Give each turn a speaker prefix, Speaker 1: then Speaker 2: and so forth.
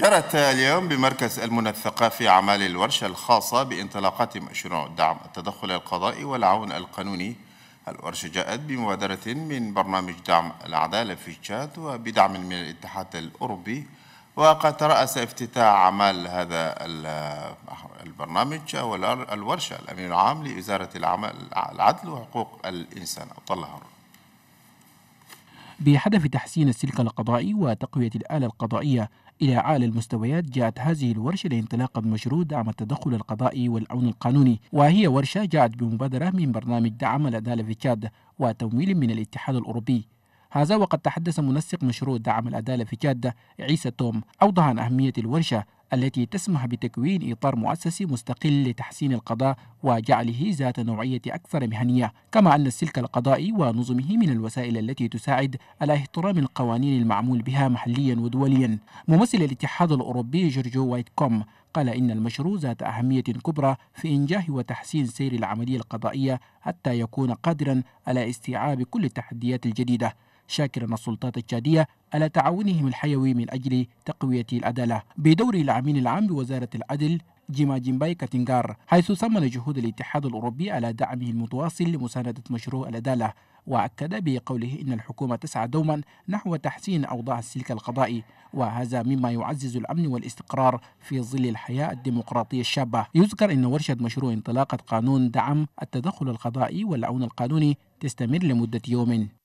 Speaker 1: جرت اليوم بمركز المنى الثقافي أعمال الورشة الخاصة بانطلاقات مشروع دعم التدخل القضائي والعون القانوني الورشة جاءت بمبادرة من برنامج دعم العدالة في تشاد وبدعم من الاتحاد الأوروبي وقد ترأس افتتاح أعمال هذا البرنامج والورشة الأمين العام لوزارة العدل وحقوق الإنسان عبد الله هارون
Speaker 2: بهدف تحسين السلك القضائي وتقوية الآلة القضائية إلى أعلى المستويات جاءت هذه الورشة لانطلاق بمشروع دعم التدخل القضائي والعون القانوني وهي ورشة جاءت بمبادرة من برنامج دعم العدالة في تشاد وتمويل من الاتحاد الأوروبي هذا وقد تحدث منسق مشروع دعم العدالة في تشاد عيسى توم أوضح عن أهمية الورشة التي تسمح بتكوين إطار مؤسسي مستقل لتحسين القضاء وجعله ذات نوعية أكثر مهنية كما أن السلك القضائي ونظمه من الوسائل التي تساعد على احترام القوانين المعمول بها محليا ودوليا ممثل الاتحاد الأوروبي جورجو وايت كوم قال إن المشروع ذات أهمية كبرى في إنجاح وتحسين سير العملية القضائية حتى يكون قادرا على استيعاب كل التحديات الجديدة شاكرا السلطات الشادية على تعاونهم الحيوي من أجل تقوية العدالة بدور العميل العام بوزارة العدل جيما جيمباي كاتينغار حيث ثمن جهود الاتحاد الأوروبي على دعمه المتواصل لمساندة مشروع العدالة وأكد بقوله إن الحكومة تسعى دوما نحو تحسين أوضاع السلك القضائي وهذا مما يعزز الأمن والاستقرار في ظل الحياة الديمقراطية الشابة يذكر أن ورشة مشروع انطلاقة قانون دعم التدخل القضائي والعون القانوني تستمر لمدة يوم